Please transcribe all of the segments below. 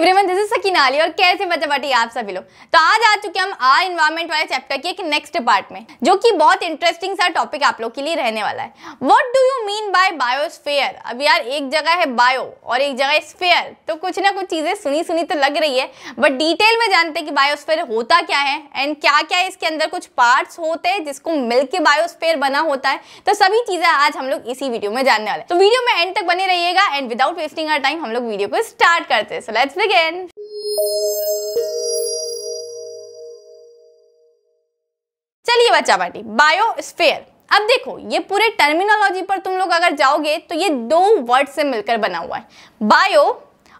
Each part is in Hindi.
एवरीवन दिस इज सकीनाली और कैसे बच्चा बटी आप सभी लोग तो आज आ चुके हम आर इन्वायरमेंट वाले चैप्टर के एक नेक्स्ट पार्ट में जो कि बहुत इंटरेस्टिंग सा टॉपिक आप लोग के लिए रहने वाला है what do you mean by biosphere अब यार एक जगह है बायो और एक जगह स्फेयर तो कुछ ना कुछ चीज़ें सुनी सुनी तो लग रही है बट डिटेल में जानते हैं कि बायोस्फेयर होता क्या है एंड क्या क्या इसके अंदर कुछ पार्ट्स होते हैं जिसको मिल के बायोस्फेयर बना होता है तो सभी चीज़ें आज हम लोग इसी वीडियो में जानने वाले तो वीडियो में एंड तक बने रहिएगा end without wasting our time हम लोग वीडियो को स्टार्ट करते हैं सो लेट्स begin. चलिए बच्चा बाटी बायोस्फेयर अब देखो ये पूरे टर्मिनोलॉजी पर तुम लोग अगर जाओगे तो ये दो वर्ड से मिलकर बना हुआ है बायो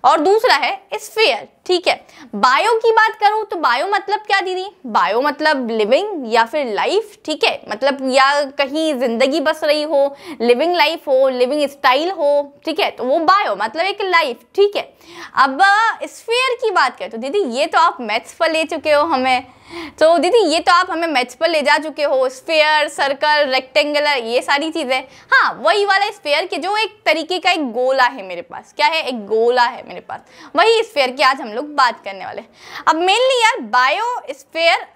और दूसरा है स्फेयर ठीक है बायो की बात करूं तो बायो मतलब क्या दीदी बायो मतलब लिविंग या फिर लाइफ ठीक है मतलब या कहीं ज़िंदगी बस रही हो लिविंग लाइफ हो लिविंग स्टाइल हो ठीक है तो वो बायो मतलब एक लाइफ ठीक है अब स्फीयर uh, की बात करें तो दीदी ये तो आप मैथ्स पर ले चुके हो हमें तो दीदी ये तो आप हमें मैथ्स पर ले जा चुके हो स्पेयर सर्कल रेक्टेंगुलर ये सारी चीज़ें हाँ वही वाला स्पेयर के जो एक तरीके का एक गोला है मेरे पास क्या है एक गोला है मेरे पास वही स्पेयर की आज हम लोग लोग बात करने वाले अब मेनली यार बायोस्फेयर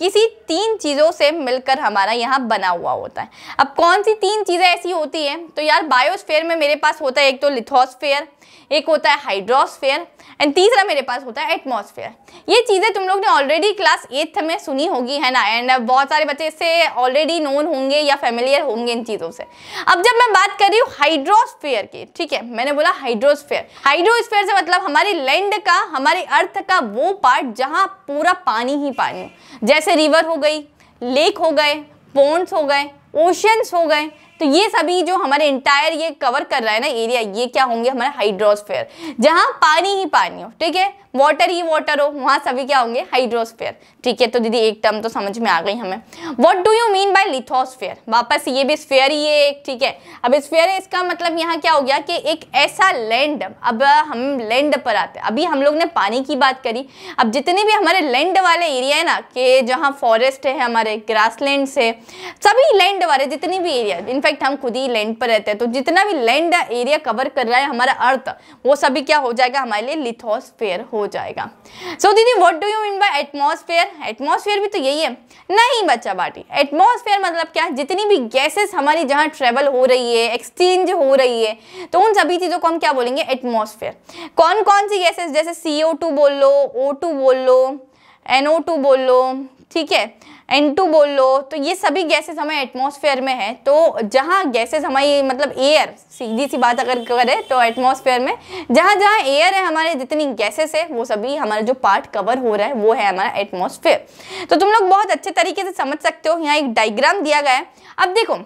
किसी तीन चीज़ों से मिलकर हमारा यहाँ बना हुआ होता है अब कौन सी तीन चीज़ें ऐसी होती हैं तो यार बायोस्फेयर में मेरे पास होता है एक तो लिथोस्फेयर एक होता है हाइड्रोस्फेयर एंड तीसरा मेरे पास होता है एटमॉस्फेयर ये चीज़ें तुम लोग ने ऑलरेडी क्लास एट्थ में सुनी होगी है ना एंड बहुत सारे बच्चे इससे ऑलरेडी नोन होंगे या फेमिलियर होंगे इन चीज़ों से अब जब मैं बात कर रही हूँ हाइड्रोस्फेयर की ठीक है मैंने बोला हाइड्रोस्फेयर हाइड्रोस्फेयर से मतलब हमारी लैंड का हमारे अर्थ का वो पार्ट जहाँ पूरा पानी ही पानी जैसे जैसे रिवर हो गई लेक हो गए पोन्ट्स हो गए ओशंस हो गए तो ये सभी जो हमारे इंटायर ये कवर कर रहा है ना एरिया ये क्या होंगे हमारे हाइड्रोस्फेयर जहां पानी ही पानी हो ठीक है वाटर ही वाटर हो वहाँ सभी क्या होंगे हाइड्रोस्फेयर ठीक है तो दीदी एक टर्म तो समझ में आ गई हमें what do you mean by lithosphere वापस ये भी स्फेयर ही है एक ठीक है अब स्फेयर है इसका मतलब यहाँ क्या हो गया कि एक ऐसा लैंड अब हम लैंड पर आते हैं अभी हम लोग ने पानी की बात करी अब जितने भी हमारे लैंड वाले एरिया है ना कि जहाँ फॉरेस्ट है हमारे ग्रास लैंड है सभी लैंड वाले जितने भी एरिया इनफैक्ट इनफैक्ट हम खुद ही लैंड पर रहते हैं तो जितना भी लैंड एरिया कवर कर रहा है हमारा अर्थ वो सभी क्या हो जाएगा हमारे लिए लिथोस्फेयर हो जाएगा सो दीदी what do you mean by atmosphere atmosphere भी तो यही है नहीं बच्चा बाटी एटमॉस्फेयर मतलब क्या जितनी भी गैसेस हमारी जहाँ ट्रेवल हो रही है एक्सचेंज हो रही है तो उन सभी चीज़ों को हम क्या बोलेंगे एटमोसफेयर कौन कौन सी गैसेज जैसे सी बोल लो ओ बोल लो एन बोल लो ठीक है एन टू बोल लो तो ये सभी गैसेस हमारे एटमॉस्फेयर में है तो जहाँ गैसेस हमारी मतलब एयर सीधी सी बात अगर करें तो एटमॉस्फेयर में जहाँ जहाँ एयर है हमारे जितनी गैसेस है वो सभी हमारा जो पार्ट कवर हो रहा है वो है हमारा एटमॉस्फेयर तो तुम लोग बहुत अच्छे तरीके से समझ सकते हो यहाँ एक डाइग्राम दिया गया है अब देखो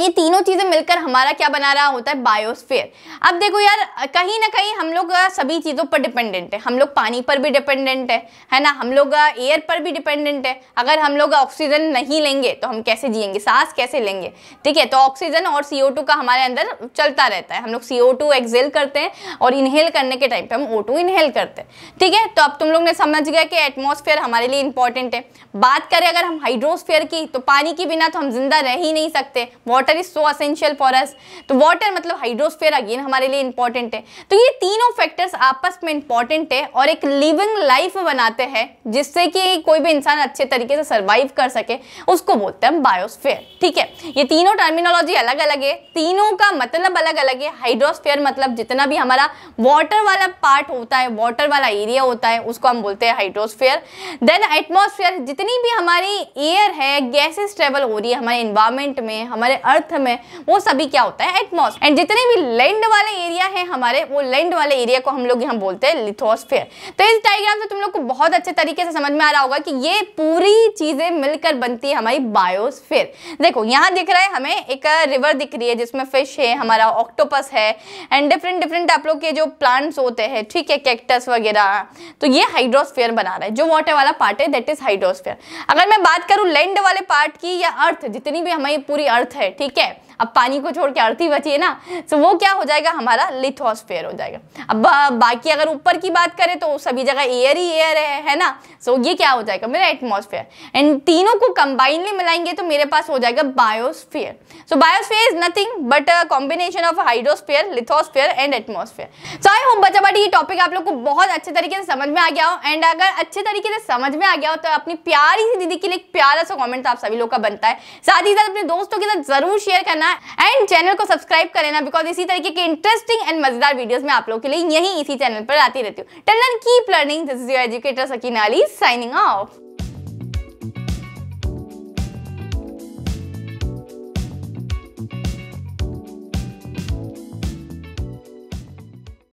ये तीनों चीज़ें मिलकर हमारा क्या बना रहा होता है बायोस्फीयर अब देखो यार कहीं ना कहीं हम लोग सभी चीज़ों पर डिपेंडेंट है हम लोग पानी पर भी डिपेंडेंट है है ना हम लोग एयर पर भी डिपेंडेंट है अगर हम लोग ऑक्सीजन नहीं लेंगे तो हम कैसे जिएंगे सांस कैसे लेंगे ठीक है तो ऑक्सीजन और सी का हमारे अंदर चलता रहता है हम लोग सी ओ एक्सेल करते हैं और इनहेल करने के टाइम पर हम ओ टू इनहेल करते हैं ठीक है तो अब तुम लोग ने समझ गया कि एटमोसफेयर हमारे लिए इंपॉर्टेंट है बात करें अगर हम हाइड्रोस्फेयर की तो पानी के बिना तो हम जिंदा रह ही नहीं सकते water water is so essential for us तो वाटर मतलब हाइड्रोस्फेयर अगेन हमारे लिए इंपॉर्टेंट है तो ये तीनों फैक्टर्स आपस में इंपॉर्टेंट है और एक लिविंग लाइफ बनाते हैं जिससे कि कोई भी इंसान अच्छे तरीके से सर्वाइव कर सके उसको बोलते हैं बायोस्फेयर ठीक है ये तीनों टर्मिनोलॉजी अलग अलग है तीनों का मतलब अलग अलग है हाइड्रोस्फेयर मतलब जितना भी हमारा वाटर वाला पार्ट होता है वाटर वाला एरिया होता है उसको हम बोलते हैं हाइड्रोस्फेयर देन एटमोसफेयर जितनी भी हमारी एयर है गैसेस ट्रेवल हो रही है हमारे इन्वायरमेंट में हमारे अर्थ में वो सभी क्या होता है एटमोस एंड जितने भी लैंड वाले एरिया है हमारे वो लैंड वाले एरिया को हम लोग यहाँ बोलते हैं लिथोस्फेयर तो इस डायग्राम से तुम लोग को बहुत अच्छे तरीके से समझ में आ रहा होगा कि ये पूरी चीज़ें मिलकर बनती है हमारी बायोस्फेयर देखो यहाँ दिख रहा है हमें एक रिवर दिख रही है जिसमें फिश है हमारा ऑक्टोपस है एंड डिफरेंट डिफरेंट आप लोग के जो प्लांट्स होते हैं ठीक है कैक्टस वगैरह तो ये हाइड्रोस्फेयर बना रहा है जो वाटर वाला पार्ट है दैट इज हाइड्रोस्फेयर अगर मैं बात करूँ लैंड वाले पार्ट की या अर्थ जितनी भी हमारी पूरी अर्थ है ठीक है अब पानी को छोड़ के अर्थी बची है ना तो वो क्या हो जाएगा हमारा लिथोस्फेयर हो जाएगा अब बाकी अगर ऊपर की बात करें तो सभी जगह एयर ही एयर है है ना सो ये क्या हो जाएगा मेरा एटमोसफेयर एंड तीनों को कंबाइनली मिलाएंगे तो मेरे पास हो जाएगा biosphere so biosphere is nothing but combination of hydrosphere lithosphere and atmosphere so I hope बचा बट ये टॉपिक आप लोग को बहुत अच्छे तरीके से समझ में आ गया हो एंड अगर अच्छे तरीके से समझ में आ गया हो तो अपनी प्यारी सी दीदी के लिए प्यारा सा कॉमेंट तो आप सभी लोग का बनता है साथ ही साथ अपने दोस्तों के साथ जरूर जरूर शेयर करना एंड चैनल को सब्सक्राइब कर लेना बिकॉज इसी तरीके की इंटरेस्टिंग एंड मजेदार वीडियोस में आप लोग के लिए यही इसी चैनल पर आती रहती हूँ tell keep learning this is your educator Sakeen Ali signing of